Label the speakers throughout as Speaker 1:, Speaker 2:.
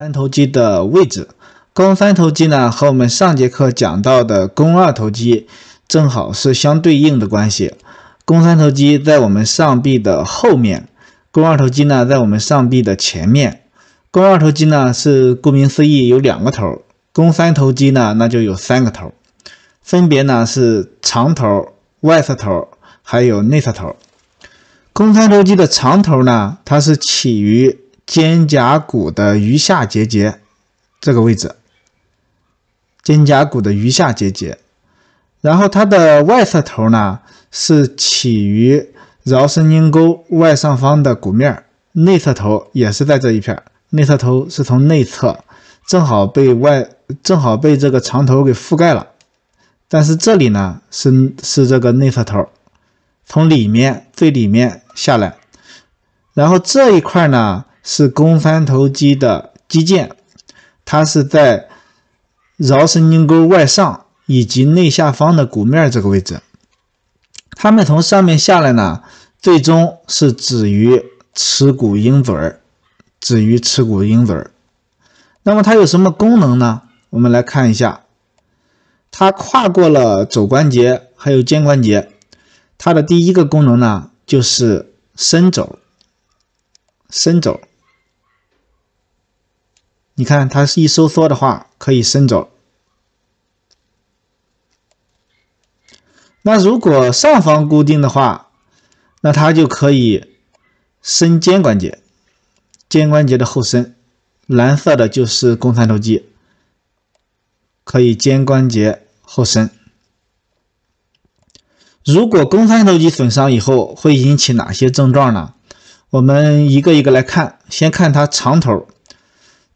Speaker 1: 三头肌的位置，肱三头肌呢和我们上节课讲到的肱二头肌正好是相对应的关系。肱三头肌在我们上臂的后面，肱二头肌呢在我们上臂的前面。肱二头肌呢是顾名思义有两个头，肱三头肌呢那就有三个头，分别呢是长头、外侧头还有内侧头。肱三头肌的长头呢，它是起于。肩胛骨的盂下结节这个位置，肩胛骨的盂下结节，然后它的外侧头呢是起于桡神经沟外上方的骨面，内侧头也是在这一片，内侧头是从内侧正好被外正好被这个长头给覆盖了，但是这里呢是是这个内侧头从里面最里面下来，然后这一块呢。是肱三头肌的肌腱，它是在桡神经沟外上以及内下方的骨面这个位置。它们从上面下来呢，最终是止于尺骨鹰嘴儿，止于尺骨鹰嘴儿。那么它有什么功能呢？我们来看一下，它跨过了肘关节，还有肩关节。它的第一个功能呢，就是伸肘，伸肘。你看它是一收缩的话，可以伸肘。那如果上方固定的话，那它就可以伸肩关节，肩关节的后伸。蓝色的就是肱三头肌，可以肩关节后伸。如果肱三头肌损伤以后会引起哪些症状呢？我们一个一个来看，先看它长头。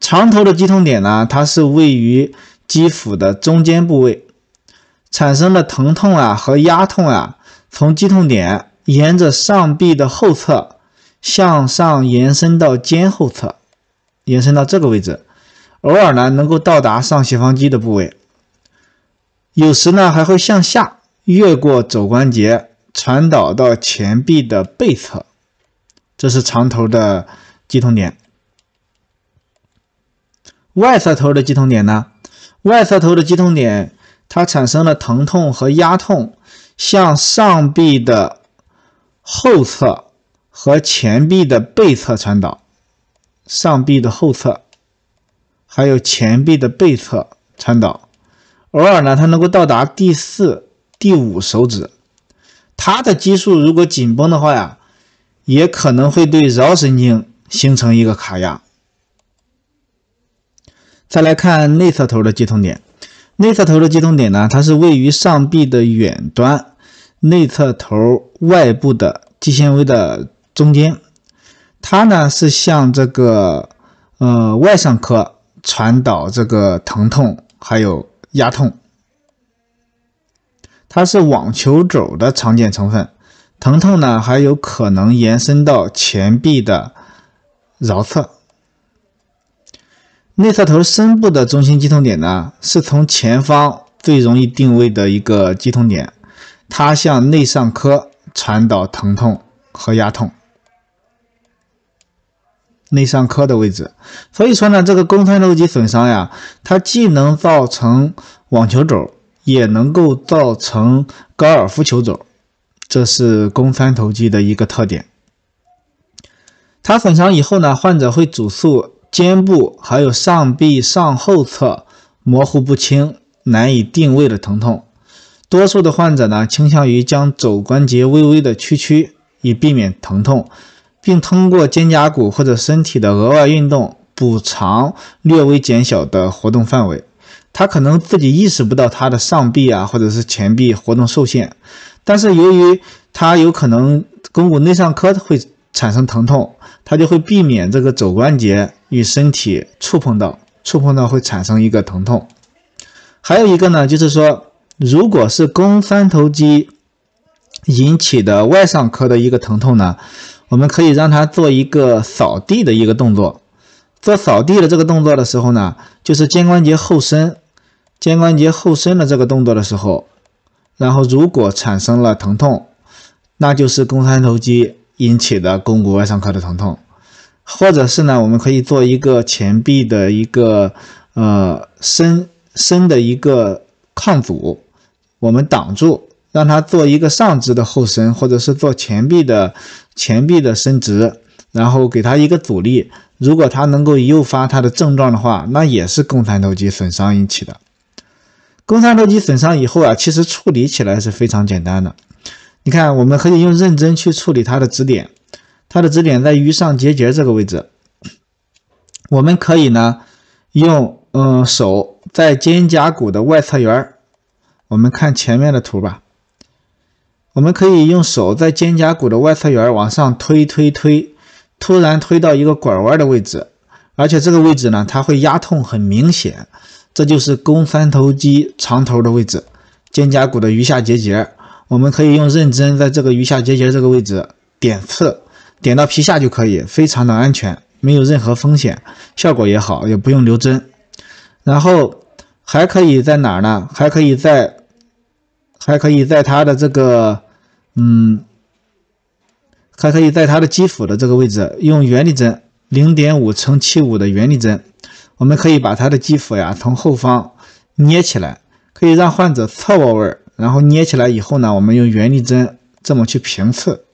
Speaker 1: 长头的肌痛点呢，它是位于肌腹的中间部位，产生的疼痛啊和压痛啊，从肌痛点沿着上臂的后侧向上延伸到肩后侧，延伸到这个位置，偶尔呢能够到达上斜方肌的部位，有时呢还会向下越过肘关节传导到前臂的背侧，这是长头的肌痛点。外侧头的肌痛点呢？外侧头的肌痛点，它产生了疼痛和压痛，向上臂的后侧和前臂的背侧传导，上臂的后侧，还有前臂的背侧传导。偶尔呢，它能够到达第四、第五手指。它的激素如果紧绷的话呀，也可能会对桡神经形成一个卡压。再来看内侧头的肌痛点，内侧头的肌痛点呢，它是位于上臂的远端内侧头外部的肌纤维的中间，它呢是向这个呃外上髁传导这个疼痛，还有压痛，它是网球肘的常见成分，疼痛呢还有可能延伸到前臂的桡侧。内侧头深部的中心肌痛点呢，是从前方最容易定位的一个肌痛点，它向内上髁传导疼痛和压痛，内上髁的位置。所以说呢，这个肱三头肌损伤呀，它既能造成网球肘，也能够造成高尔夫球肘，这是肱三头肌的一个特点。它损伤以后呢，患者会主诉。肩部还有上臂上后侧模糊不清、难以定位的疼痛，多数的患者呢倾向于将肘关节微微的屈曲以避免疼痛，并通过肩胛骨或者身体的额外运动补偿略微减小的活动范围。他可能自己意识不到他的上臂啊或者是前臂活动受限，但是由于他有可能肱骨内上髁会。产生疼痛，它就会避免这个肘关节与身体触碰到，触碰到会产生一个疼痛。还有一个呢，就是说，如果是肱三头肌引起的外上髁的一个疼痛呢，我们可以让它做一个扫地的一个动作。做扫地的这个动作的时候呢，就是肩关节后伸，肩关节后伸的这个动作的时候，然后如果产生了疼痛，那就是肱三头肌。引起的肱骨外上髁的疼痛，或者是呢，我们可以做一个前臂的一个呃伸伸的一个抗阻，我们挡住，让他做一个上肢的后伸，或者是做前臂的前臂的伸直，然后给他一个阻力。如果他能够诱发他的症状的话，那也是肱三头肌损伤引起的。肱三头肌损伤以后啊，其实处理起来是非常简单的。你看，我们可以用认真去处理它的指点，它的指点在鱼上结节这个位置。我们可以呢，用嗯手在肩胛骨的外侧缘儿，我们看前面的图吧。我们可以用手在肩胛骨的外侧缘儿往上推推推，突然推到一个拐弯的位置，而且这个位置呢，它会压痛很明显，这就是肱三头肌长头的位置，肩胛骨的余下结节。我们可以用认针在这个鱼下结节这个位置点刺，点到皮下就可以，非常的安全，没有任何风险，效果也好，也不用留针。然后还可以在哪儿呢？还可以在，还可以在它的这个，嗯，还可以在它的肌腹的这个位置用原力针，零点五乘七五的原力针，我们可以把它的肌腹呀从后方捏起来，可以让患者侧卧位。然后捏起来以后呢，我们用圆力针这么去平刺，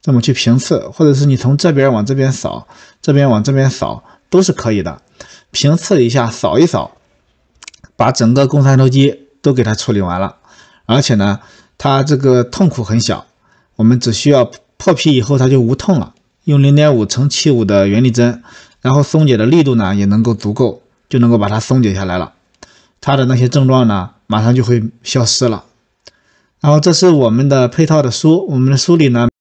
Speaker 1: 这么去平刺，或者是你从这边往这边扫，这边往这边扫都是可以的。平刺一下，扫一扫，把整个肱三头肌都给它处理完了。而且呢，它这个痛苦很小，我们只需要破皮以后它就无痛了。用零点五乘七五的圆力针，然后松解的力度呢也能够足够，就能够把它松解下来了。它的那些症状呢？马上就会消失了。然后，这是我们的配套的书，我们的书里呢。